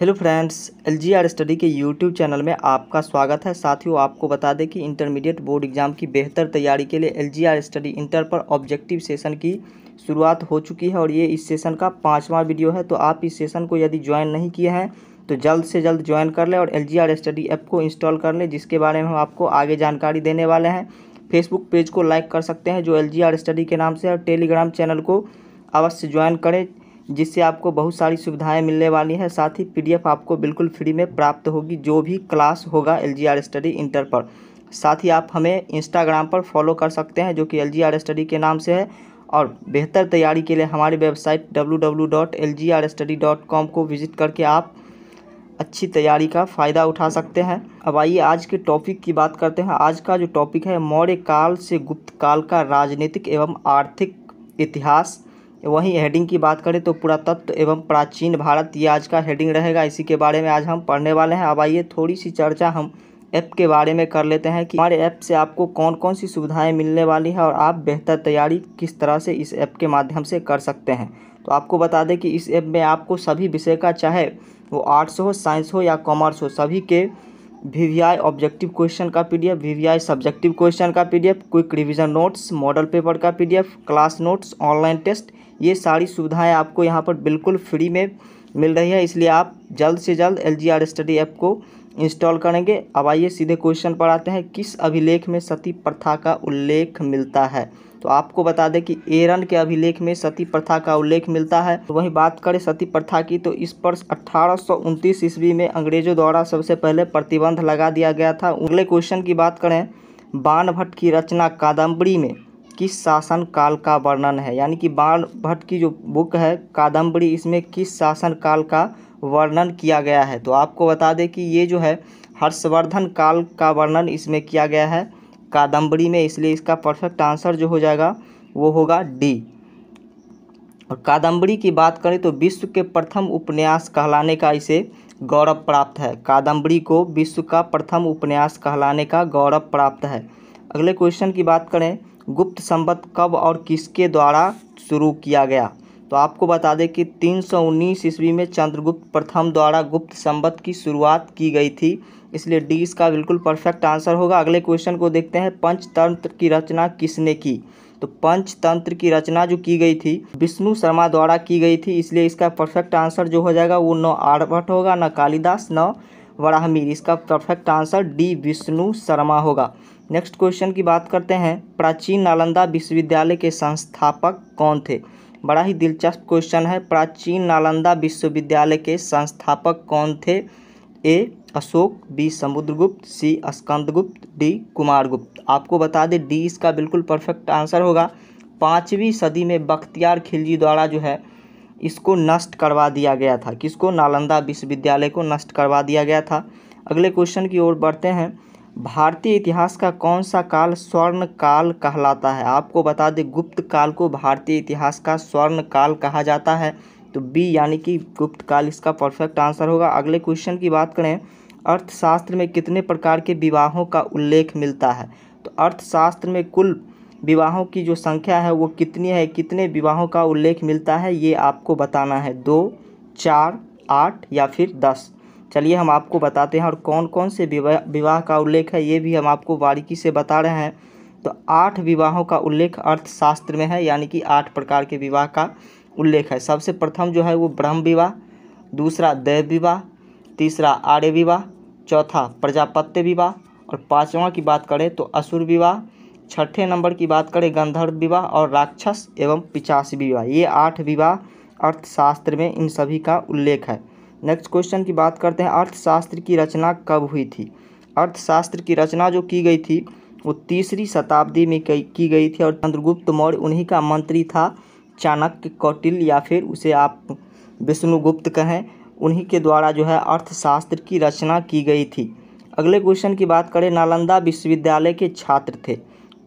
hello friends L G R study के YouTube channel में आपका स्वागत है साथियों आपको बता दें कि इंटरमीडिएट बोर्ड एग्ज़ाम की बेहतर तैयारी के लिए L G R study inter पर ऑब्जेक्टिव सेशन की शुरुआत हो चुकी है और ये इस सेशन का पाँचवा वीडियो है तो आप इस सेशन को यदि ज्वाइन नहीं किए हैं तो जल्द से जल्द ज्वाइन कर लें और L G R study app को इंस्टॉल कर लें जिसके बारे में हम आपको आगे जानकारी देने वाले हैं फेसबुक पेज को लाइक कर सकते हैं जो एल जी आर स्टडी के नाम से और टेलीग्राम चैनल को अवश्य ज्वाइन करें जिससे आपको बहुत सारी सुविधाएं मिलने वाली हैं साथ ही पीडीएफ आपको बिल्कुल फ्री में प्राप्त होगी जो भी क्लास होगा एलजीआर स्टडी इंटर पर साथ ही आप हमें इंस्टाग्राम पर फॉलो कर सकते हैं जो कि एल स्टडी के नाम से है और बेहतर तैयारी के लिए हमारी वेबसाइट डब्ल्यू को विज़िट करके आप अच्छी तैयारी का फ़ायदा उठा सकते हैं अब आइए आज के टॉपिक की बात करते हैं आज का जो टॉपिक है मौर्य काल से गुप्त काल का राजनीतिक एवं आर्थिक इतिहास वहीं हेडिंग की बात करें तो पुरातत्व एवं प्राचीन भारत ये आज का हेडिंग रहेगा इसी के बारे में आज हम पढ़ने वाले हैं अब आइए थोड़ी सी चर्चा हम ऐप के बारे में कर लेते हैं कि हमारे ऐप से आपको कौन कौन सी सुविधाएं मिलने वाली है और आप बेहतर तैयारी किस तरह से इस ऐप के माध्यम से कर सकते हैं तो आपको बता दें कि इस ऐप में आपको सभी विषय का चाहे वो आर्ट्स हो साइंस हो या कॉमर्स हो सभी के V V I objective question का P D F V V I subjective question का P D F quick revision notes model paper का P D F class notes online test ये सारी सुविधाएं आपको यहाँ पर बिल्कुल फ्री में मिल रही है इसलिए आप जल्द से जल्द L G R study app को इंस्टॉल करेंगे अब आइए सीधे क्वेश्चन पर आते हैं किस अभिलेख में सती प्रथा का उल्लेख मिलता है तो आपको बता दें कि एरन के अभिलेख में सती प्रथा का उल्लेख मिलता है तो वहीं बात करें सती प्रथा की तो इस पर अठारह ईस्वी में अंग्रेजों द्वारा सबसे पहले प्रतिबंध लगा दिया गया था अगले क्वेश्चन की बात करें बाण भट्ट की रचना कादम्बरी में किस शासन काल का वर्णन है यानी कि बाण भट्ट की जो बुक है कादम्बरी इसमें किस शासन काल का वर्णन किया गया है तो आपको बता दें कि ये जो है हर्षवर्धन काल का वर्णन इसमें किया गया है कादम्बरी में इसलिए इसका परफेक्ट आंसर जो हो जाएगा वो होगा डी और कादम्बरी की बात करें तो विश्व के प्रथम उपन्यास कहलाने का इसे गौरव प्राप्त है कादम्बरी को विश्व का प्रथम उपन्यास कहलाने का गौरव प्राप्त है अगले क्वेश्चन की बात करें गुप्त संबत कब और किसके द्वारा शुरू किया गया तो आपको बता दें कि 319 ईस्वी में चंद्रगुप्त प्रथम द्वारा गुप्त संबत की शुरुआत की गई थी इसलिए डी इसका बिल्कुल परफेक्ट आंसर होगा अगले क्वेश्चन को देखते हैं पंचतंत्र की रचना किसने की तो पंचतंत्र की रचना जो की गई थी विष्णु शर्मा द्वारा की गई थी इसलिए इसका परफेक्ट आंसर जो हो जाएगा वो न आर्भट होगा न कालिदास न वराह मीर इसका perfect answer D Vishnu Sharma होगा नेक्स्ट क्वेश्चन की बात करते हैं प्राचीन नालंदा विश्वविद्यालय के संस्थापक कौन थे बड़ा ही दिलचस्प क्वेश्चन है प्राचीन नालंदा विश्वविद्यालय के संस्थापक कौन थे A Ashoka B Samudragupta C Skandagupta D Kumaragupta आपको बता दें डी इसका बिल्कुल परफेक्ट आंसर होगा पाँचवीं सदी में बख्तियार खिलजी द्वारा जो है इसको नष्ट करवा दिया गया था किसको नालंदा विश्वविद्यालय को नष्ट करवा दिया गया था अगले क्वेश्चन की ओर बढ़ते हैं भारतीय इतिहास का कौन सा काल स्वर्ण काल कहलाता है आपको बता दें गुप्त काल को भारतीय इतिहास का स्वर्ण काल कहा जाता है तो बी यानी कि गुप्त काल इसका परफेक्ट आंसर होगा अगले क्वेश्चन की बात करें अर्थशास्त्र में कितने प्रकार के विवाहों का उल्लेख मिलता है तो अर्थशास्त्र में कुल विवाहों की जो संख्या है वो कितनी है कितने विवाहों का उल्लेख मिलता है ये आपको बताना है दो चार आठ या फिर दस चलिए हम आपको बताते हैं और कौन कौन से विवाह विवाह का उल्लेख है ये भी हम आपको बारीकी से बता रहे हैं तो आठ विवाहों का उल्लेख अर्थशास्त्र में है यानी कि आठ प्रकार के विवाह का उल्लेख है सबसे प्रथम जो है वो ब्रह्म विवाह दूसरा देव विवाह तीसरा आर्य विवाह चौथा प्रजापत्य विवाह और पाँचवा की बात करें तो असुर विवाह छठे नंबर की बात करें गंधर्व विवाह और राक्षस एवं पिचासी विवाह ये आठ विवाह अर्थशास्त्र में इन सभी का उल्लेख है नेक्स्ट क्वेश्चन की बात करते हैं अर्थशास्त्र की रचना कब हुई थी अर्थशास्त्र की रचना जो की गई थी वो तीसरी शताब्दी में की गई थी और चंद्रगुप्त मौर्य उन्हीं का मंत्री था चाणक्य कौटिल या फिर उसे आप विष्णुगुप्त कहें उन्हीं के द्वारा जो है अर्थशास्त्र की रचना की गई थी अगले क्वेश्चन की बात करें नालंदा विश्वविद्यालय के छात्र थे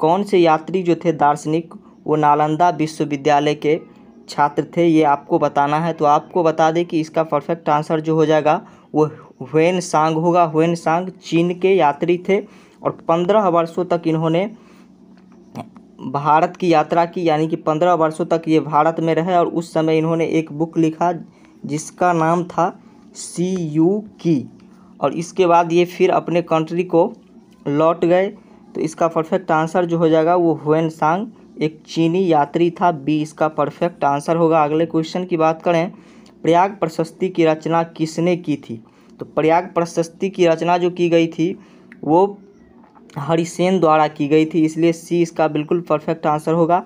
कौन से यात्री जो थे दार्शनिक वो नालंदा विश्वविद्यालय के छात्र थे ये आपको बताना है तो आपको बता दें कि इसका परफेक्ट आंसर जो हो जाएगा वो हुन सांग होगा हुएन सांग चीन के यात्री थे और पंद्रह वर्षों तक इन्होंने भारत की यात्रा की यानी कि पंद्रह वर्षों तक ये भारत में रहे और उस समय इन्होंने एक बुक लिखा जिसका नाम था सी यू की और इसके बाद ये फिर अपने कंट्री को लौट गए तो इसका परफेक्ट आंसर जो हो जाएगा वो हुएन सांग एक चीनी यात्री था बी इसका परफेक्ट आंसर होगा अगले क्वेश्चन की बात करें प्रयाग प्रशस्ति की रचना किसने की थी तो प्रयाग प्रशस्ति की रचना जो की गई थी वो हरिसेन द्वारा की गई थी इसलिए सी इसका बिल्कुल परफेक्ट आंसर होगा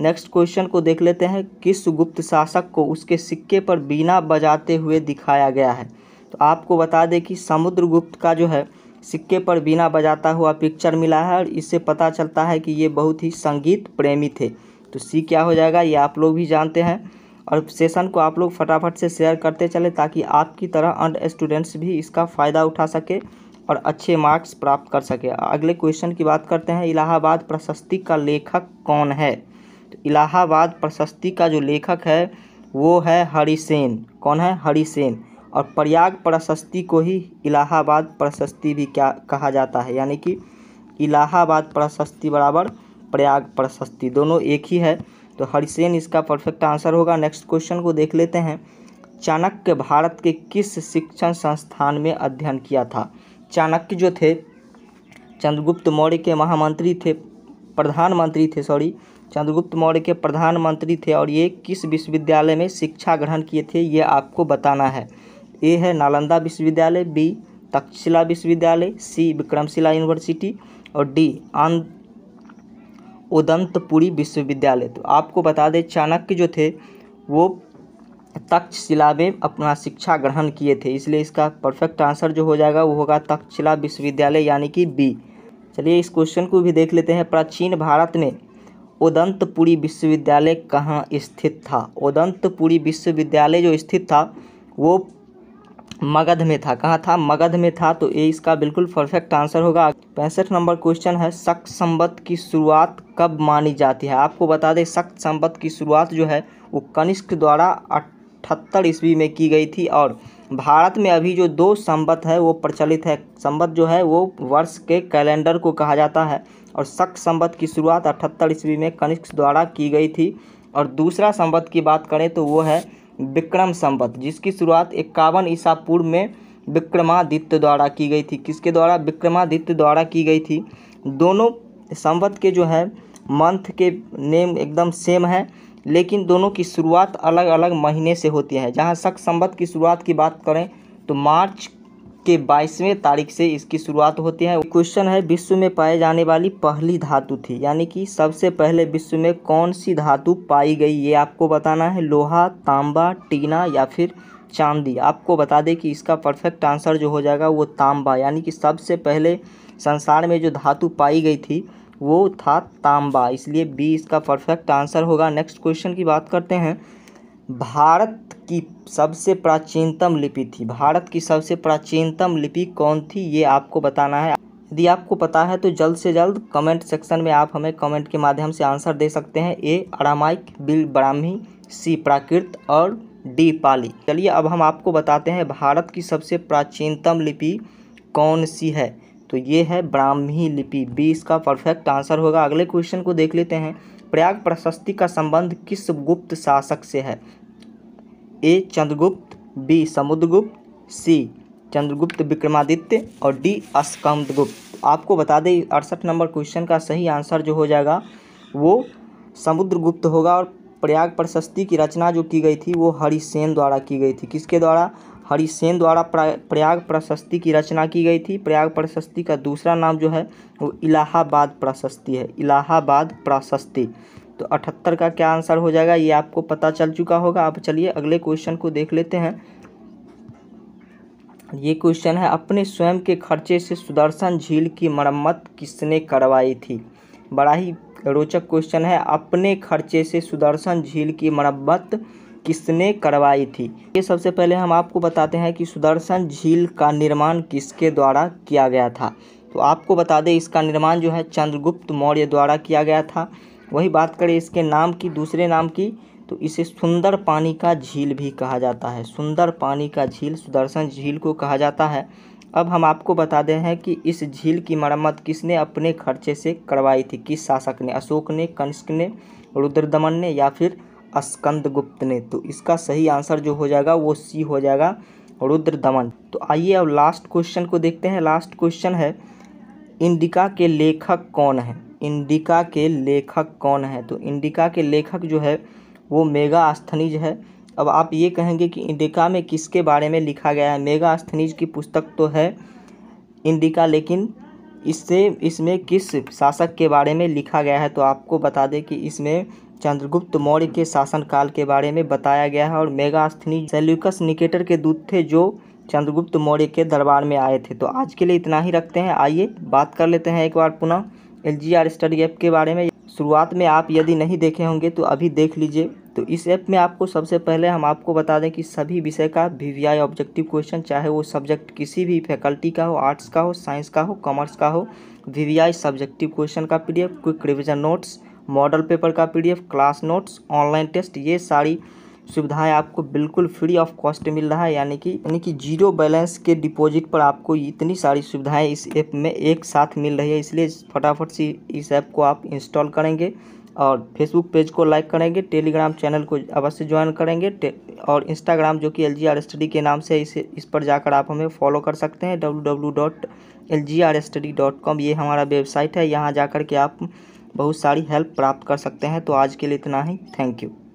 नेक्स्ट क्वेश्चन को देख लेते हैं किस गुप्त शासक को उसके सिक्के पर बीना बजाते हुए दिखाया गया है तो आपको बता दें कि समुद्रगुप्त का जो है सिक्के पर बीना बजाता हुआ पिक्चर मिला है और इससे पता चलता है कि ये बहुत ही संगीत प्रेमी थे तो सी क्या हो जाएगा ये आप लोग भी जानते हैं और सेशन को आप लोग फटाफट से शेयर करते चले ताकि आपकी तरह अन्य स्टूडेंट्स भी इसका फ़ायदा उठा सके और अच्छे मार्क्स प्राप्त कर सके अगले क्वेश्चन की बात करते हैं इलाहाबाद प्रशस्ति का लेखक कौन है तो इलाहाबाद प्रशस्ति का जो लेखक है वो है हरिसेन कौन है हरिसेन और प्रयाग प्रशस्ति को ही इलाहाबाद प्रशस्ति भी क्या कहा जाता है यानी कि इलाहाबाद प्रशस्ति बराबर प्रयाग प्रशस्ति दोनों एक ही है तो हरिसेन इसका परफेक्ट आंसर होगा नेक्स्ट क्वेश्चन को देख लेते हैं चाणक्य भारत के किस शिक्षण संस्थान में अध्ययन किया था चाणक्य जो थे चंद्रगुप्त मौर्य के महामंत्री थे प्रधानमंत्री थे सॉरी चंद्रगुप्त मौर्य के प्रधानमंत्री थे और ये किस विश्वविद्यालय में शिक्षा ग्रहण किए थे ये आपको बताना है ए है नालंदा विश्वविद्यालय बी तक्षशिला विश्वविद्यालय सी विक्रमशिला यूनिवर्सिटी और डी आन उदंतपुरी विश्वविद्यालय तो आपको बता दें चाणक्य जो थे वो तक्षशिला में अपना शिक्षा ग्रहण किए थे इसलिए इसका परफेक्ट आंसर जो हो जाएगा वो होगा तक्षशिला विश्वविद्यालय यानी कि बी चलिए इस क्वेश्चन को भी देख लेते हैं प्राचीन भारत में उदंतपुरी विश्वविद्यालय कहाँ स्थित था उदंतपुरी विश्वविद्यालय जो स्थित था वो मगध में था कहाँ था मगध में था तो ये इसका बिल्कुल परफेक्ट आंसर होगा पैंसठ नंबर क्वेश्चन है शक संबत की शुरुआत कब मानी जाती है आपको बता दें शक संबत की शुरुआत जो है वो कनिष्क द्वारा अठहत्तर ईस्वी में की गई थी और भारत में अभी जो दो संबत है वो प्रचलित है संबत जो है वो वर्ष के कैलेंडर को कहा जाता है और शक संबत की शुरुआत अठहत्तर ईस्वी में कनिष्क द्वारा की गई थी और दूसरा संबत की बात करें तो वो है विक्रम संवत जिसकी शुरुआत इक्यावन ईसा पूर्व में विक्रमादित्य द्वारा की गई थी किसके द्वारा विक्रमादित्य द्वारा की गई थी दोनों संवत के जो है मंथ के नेम एकदम सेम है लेकिन दोनों की शुरुआत अलग अलग महीने से होती है जहाँ शक संवत की शुरुआत की बात करें तो मार्च के बाईसवें तारीख से इसकी शुरुआत होती है क्वेश्चन है विश्व में पाए जाने वाली पहली धातु थी यानी कि सबसे पहले विश्व में कौन सी धातु पाई गई ये आपको बताना है लोहा तांबा टीना या फिर चांदी आपको बता दें कि इसका परफेक्ट आंसर जो हो जाएगा वो तांबा यानी कि सबसे पहले संसार में जो धातु पाई गई थी वो था तांबा इसलिए बी इसका परफेक्ट आंसर होगा नेक्स्ट क्वेश्चन की बात करते हैं भारत की सबसे प्राचीनतम लिपि थी भारत की सबसे प्राचीनतम लिपि कौन थी ये आपको बताना है यदि आपको पता है तो जल्द से जल्द कमेंट सेक्शन में आप हमें कमेंट के माध्यम से आंसर दे सकते हैं A Aramaic B Brahmi C Prakrit और डी पाली चलिए अब हम आपको बताते हैं भारत की सबसे प्राचीनतम लिपि कौन सी है तो ये है ब्राह्मी लिपि बी इसका परफेक्ट आंसर होगा अगले क्वेश्चन को देख लेते हैं प्रयाग प्रशस्ति का संबंध किस गुप्त शासक से है A Chandragupta B Samudragupta C Chandragupta Vikramaditya और डी अस्कंदगुप्त आपको बता दें अड़सठ नंबर क्वेश्चन का सही आंसर जो हो जाएगा वो समुद्रगुप्त होगा और प्रयाग प्रशस्ति की रचना जो की गई थी वो हरिसेन द्वारा की गई थी किसके द्वारा हरिसेन द्वारा प्रयाग प्रशस्ति की रचना की गई थी प्रयाग प्रशस्ति का दूसरा नाम जो है वो इलाहाबाद प्रशस्ति है इलाहाबाद प्रशस्ति तो अठहत्तर का क्या आंसर हो जाएगा ये आपको पता चल चुका होगा अब चलिए अगले क्वेश्चन को देख लेते हैं ये क्वेश्चन है अपने स्वयं के खर्चे से सुदर्शन झील की मरम्मत किसने करवाई थी बड़ा ही रोचक क्वेश्चन है अपने खर्चे से सुदर्शन झील की मरम्मत किसने करवाई थी ये सबसे पहले हम आपको बताते हैं कि सुदर्शन झील का निर्माण किसके द्वारा किया गया था तो आपको बता दें इसका निर्माण जो है चंद्रगुप्त मौर्य द्वारा किया गया था वही बात करें इसके नाम की दूसरे नाम की तो इसे सुंदर पानी का झील भी कहा जाता है सुंदर पानी का झील सुदर्शन झील को कहा जाता है अब हम आपको बता दें हैं कि इस झील की मरम्मत किसने अपने खर्चे से करवाई थी किस शासक ने अशोक ने कंस्क ने रुद्रदमन ने या फिर स्कंदगुप्त ने तो इसका सही आंसर जो हो जाएगा वो सी हो जाएगा रुद्र दमन तो आइए अब लास्ट क्वेश्चन को देखते हैं लास्ट क्वेश्चन है इंडिका के लेखक कौन हैं इंडिका के लेखक कौन है तो इंडिका के लेखक जो है वो मेगास्थनीज है अब आप ये कहेंगे कि इंडिका में किसके बारे में लिखा गया है मेगास्थनीज की पुस्तक तो है इंडिका लेकिन इससे इसमें किस शासक के बारे में लिखा गया है तो आपको बता दें कि इसमें चंद्रगुप्त मौर्य के शासनकाल के बारे में बताया गया है और मेगास्थनी सेल्यूकस निकेटर के दूत थे जो चंद्रगुप्त मौर्य के दरबार में आए थे तो आज के लिए इतना ही रखते हैं आइए बात कर लेते हैं एक बार पुनः L G R study app के बारे में शुरुआत में आप यदि नहीं देखे होंगे तो अभी देख लीजिए तो इस ऐप में आपको सबसे पहले हम आपको बता दें कि सभी विषय का V V I objective question चाहे वो सब्जेक्ट किसी भी फैकल्टी का हो आर्ट्स का हो साइंस का हो कॉमर्स का हो V V I subjective question का P D F quick revision notes model paper का P D F class notes online test ये सारी सुविधाएं आपको बिल्कुल फ्री ऑफ कॉस्ट मिल रहा है यानी कि यानी कि जीरो बैलेंस के डिपॉजिट पर आपको इतनी सारी सुविधाएं इस ऐप में एक साथ मिल रही है इसलिए फटाफट से इस ऐप को आप इंस्टॉल करेंगे और फेसबुक पेज को लाइक करेंगे टेलीग्राम चैनल को अवश्य ज्वाइन करेंगे और इंस्टाग्राम जो कि एल जी आर स्टडी के नाम से इसे इस पर जाकर आप हमें फॉलो कर सकते हैं W dot L G R study dot com ये हमारा वेबसाइट है यहाँ जाकर के आप बहुत सारी हेल्प प्राप्त कर सकते हैं तो आज के लिए इतना ही थैंक यू